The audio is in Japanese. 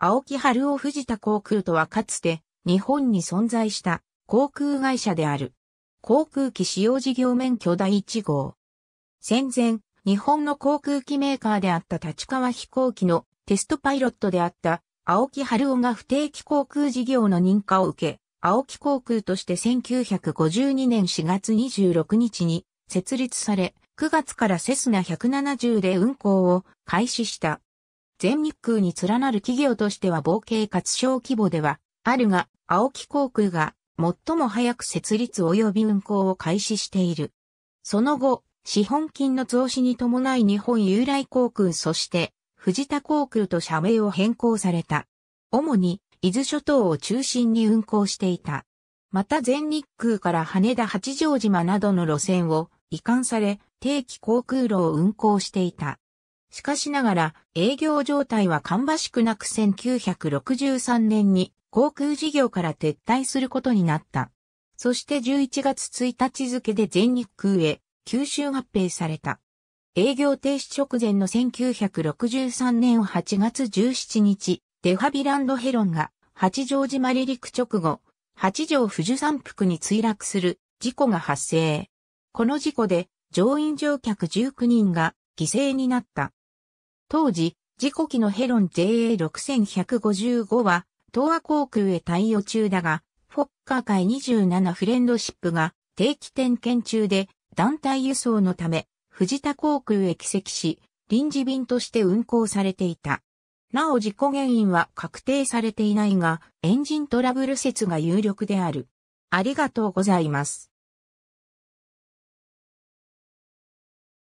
青木春夫藤田航空とはかつて日本に存在した航空会社である。航空機使用事業免許第1号。戦前、日本の航空機メーカーであった立川飛行機のテストパイロットであった青木春夫が不定期航空事業の認可を受け、青木航空として1952年4月26日に設立され、9月からセスナ170で運航を開始した。全日空に連なる企業としては合計活小規模では、あるが、青木航空が最も早く設立及び運航を開始している。その後、資本金の増資に伴い日本由来航空そして藤田航空と社名を変更された。主に伊豆諸島を中心に運航していた。また全日空から羽田八丈島などの路線を移管され定期航空路を運航していた。しかしながら営業状態は芳しくなく1963年に航空事業から撤退することになった。そして11月1日付で全日空へ九州合併された。営業停止直前の1963年8月17日、デファビランドヘロンが八丈島離陸直後、八丈富士山腹に墜落する事故が発生。この事故で乗員乗客19人が犠牲になった。当時、事故機のヘロン JA6155 は、東亜航空へ対応中だが、フォッカー界27フレンドシップが定期点検中で団体輸送のため、藤田航空へ帰籍し、臨時便として運航されていた。なお事故原因は確定されていないが、エンジントラブル説が有力である。ありがとうございます。